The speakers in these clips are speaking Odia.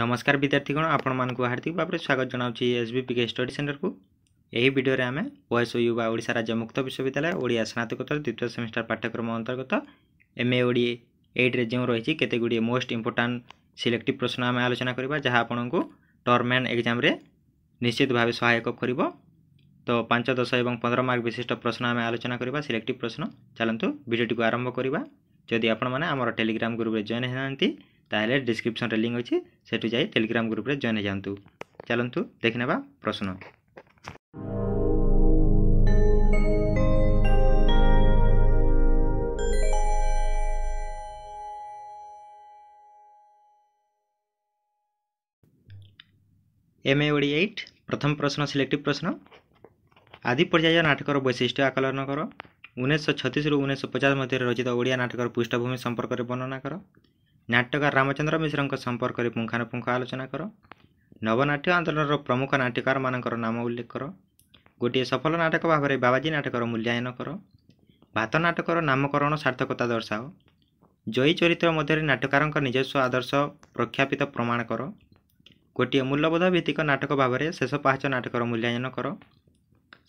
ନମସ୍କାର ବିଦ୍ୟାର୍ଥୀଗଣ ଆପଣମାନଙ୍କୁ ହାର୍ଦ୍ଦିକ ଭାବରେ ସ୍ୱାଗତ ଜଣାଉଛି ଏସ୍ ବି ପିକେ ଷ୍ଟଡି ସେଣ୍ଟରକୁ ଏହି ଭିଡ଼ିଓରେ ଆମେ ଓଏସ୍ ଓ ବା ଓଡ଼ିଶା ରାଜ୍ୟ ମୁକ୍ତ ବିଶ୍ୱବିଦ୍ୟାଳୟ ଓଡ଼ିଆ ସ୍ନାତକୋତ୍ତର ଦ୍ୱିତୀୟ ସେମିଷ୍ଟାର ପାଠ୍ୟକ୍ରମ ଅନ୍ତର୍ଗତ ଏମ୍ ଏ ଓଡ଼ିଏ ଏଇଟ୍ରେ ଯେଉଁ ରହିଛି କେତେଗୁଡ଼ିଏ ମୋଷ୍ଟ ଇମ୍ପୋର୍ଟାଣ୍ଟ ସିଲେକ୍ଟିଭ୍ ପ୍ରଶ୍ନ ଆମେ ଆଲୋଚନା କରିବା ଯାହା ଆପଣଙ୍କୁ ଟର୍ମ ଆଣ୍ଡ ଏକ୍ଜାମ୍ରେ ନିଶ୍ଚିତ ଭାବେ ସହାୟକ କରିବ ତ ପାଞ୍ଚ ଦଶ ଏବଂ ପନ୍ଦର ମାର୍କ ବିଶିଷ୍ଟ ପ୍ରଶ୍ନ ଆମେ ଆଲୋଚନା କରିବା ସିଲେକ୍ଟିଭ୍ ପ୍ରଶ୍ନ ଚାଲନ୍ତୁ ଭିଡ଼ିଓଟିକୁ ଆରମ୍ଭ କରିବା ଯଦି ଆପଣମାନେ ଆମର ଟେଲିଗ୍ରାମ ଗ୍ରୁପରେ ଜଏନ୍ ହୋଇନାହାନ୍ତି তাহলে ତାହେଲେ ଡିସ୍କ୍ରିପସନ୍ରେ ଲିଙ୍କ୍ সেটু যাই টেলিগ্রাম গ্রুপে ଗ୍ରୁପ୍ରେ ଜଏନ୍ ହେଇଯାଆନ୍ତୁ দেখে নেওয়া প্রশ্ন এম এ ওড়ি এইট প্রথম প্রশ্ন সিলেক্টিভ প্রশ্ন আদি পর্যায় নাটকর বৈশিষ্ট্য আকলন কর উনিশশো ছতিশরু উনিশশো পচাশ মধ্যে রচিত ওড়িয়া নাটকর পৃষ্ঠভূমি সম্পর্কের বর্ণনা কর ନାଟ୍ୟକାର ରାମଚନ୍ଦ୍ର ମିଶ୍ରଙ୍କ ସମ୍ପର୍କରେ ପୁଙ୍ଖାନୁପୁଙ୍ଖ ଆଲୋଚନା କର ନବନାଟ୍ୟ ଆନ୍ଦୋଳନର ପ୍ରମୁଖ ନାଟ୍ୟକାରମାନଙ୍କର ନାମ ଉଲ୍ଲେଖ କର ଗୋଟିଏ ସଫଳ ନାଟକ ଭାବରେ ବାବାଜୀ ନାଟକର ମୂଲ୍ୟାୟନ କର ଭାତ ନାଟକର ନାମକରଣ ସାର୍ଥକତା ଦର୍ଶାଅ ଜୟୀ ଚରିତ୍ର ମଧ୍ୟରେ ନାଟ୍ୟକାରଙ୍କ ନିଜସ୍ୱ ଆଦର୍ଶ ପ୍ରଖ୍ୟାପିତ ପ୍ରମାଣ କର ଗୋଟିଏ ମୂଲ୍ୟବୋଧ ଭିତ୍ତିକ ନାଟକ ଭାବରେ ଶେଷ ପାହାଚ ନାଟକର ମୂଲ୍ୟାୟନ କର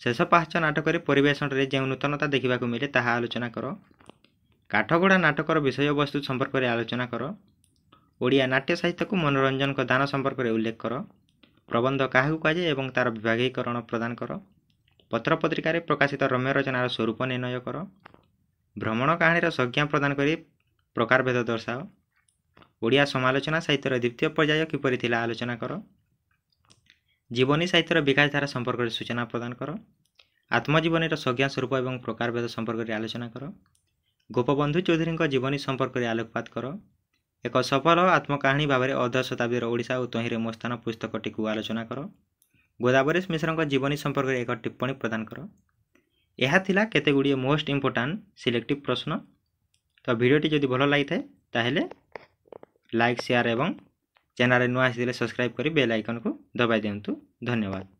ଶେଷ ପାହାଚ ନାଟକରେ ପରିବେଷଣରେ ଯେଉଁ ନୂତନତା ଦେଖିବାକୁ ମିଳେ ତାହା ଆଲୋଚନା କର କାଠଗଡ଼ା ନାଟକର ବିଷୟବସ୍ତୁ ସମ୍ପର୍କରେ ଆଲୋଚନା କର ଓଡ଼ିଆ ନାଟ୍ୟ ସାହିତ୍ୟକୁ ମନୋରଞ୍ଜନଙ୍କ ଦାନ ସମ୍ପର୍କରେ ଉଲ୍ଲେଖ କର ପ୍ରବନ୍ଧ କାହାକୁ କୁହାଯାଏ ଏବଂ ତା'ର ବିଭାଗୀକରଣ ପ୍ରଦାନ କର ପତ୍ରପତ୍ରିକାରେ ପ୍ରକାଶିତ ରମ୍ୟ ରଚନାର ସ୍ୱରୂପ ନିର୍ଣ୍ଣୟ କର ଭ୍ରମଣ କାହାଣୀର ସଂଜ୍ଞା ପ୍ରଦାନ କରି ପ୍ରକାର ଭେଦ ଦର୍ଶାଅ ଓଡ଼ିଆ ସମାଲୋଚନା ସାହିତ୍ୟର ଦ୍ୱିତୀୟ ପର୍ଯ୍ୟାୟ କିପରି ଥିଲା ଆଲୋଚନା କର ଜୀବନୀ ସାହିତ୍ୟର ବିକାଶ ଧାରା ସମ୍ପର୍କରେ ସୂଚନା ପ୍ରଦାନ କର ଆତ୍ମଜୀବନୀର ସଂଜ୍ଞା ସ୍ୱରୂପ ଏବଂ ପ୍ରକାରଭେଦ ସମ୍ପର୍କରେ ଆଲୋଚନା କର गोपबंधु चौधरी जीवनी संपर्क में आलोकपात कर एक सफल आत्मकाणी भाव में अर्ध शताब्दी ओडा और तुहरे मोस्थान पुस्तक टी आलोचना कर गोदावरी मिश्र जीवनी संपर्क में एक टिप्पणी प्रदान कर यह कते गुड़े मोस्ट इम्पोर्टां सिलेक्टिव प्रश्न तो भिडियोटी जदि भल लगी है लाइक सेयार और चेल नुआ आ सब्सक्राइब कर बेल आइकन को दबाई दिंतु धन्यवाद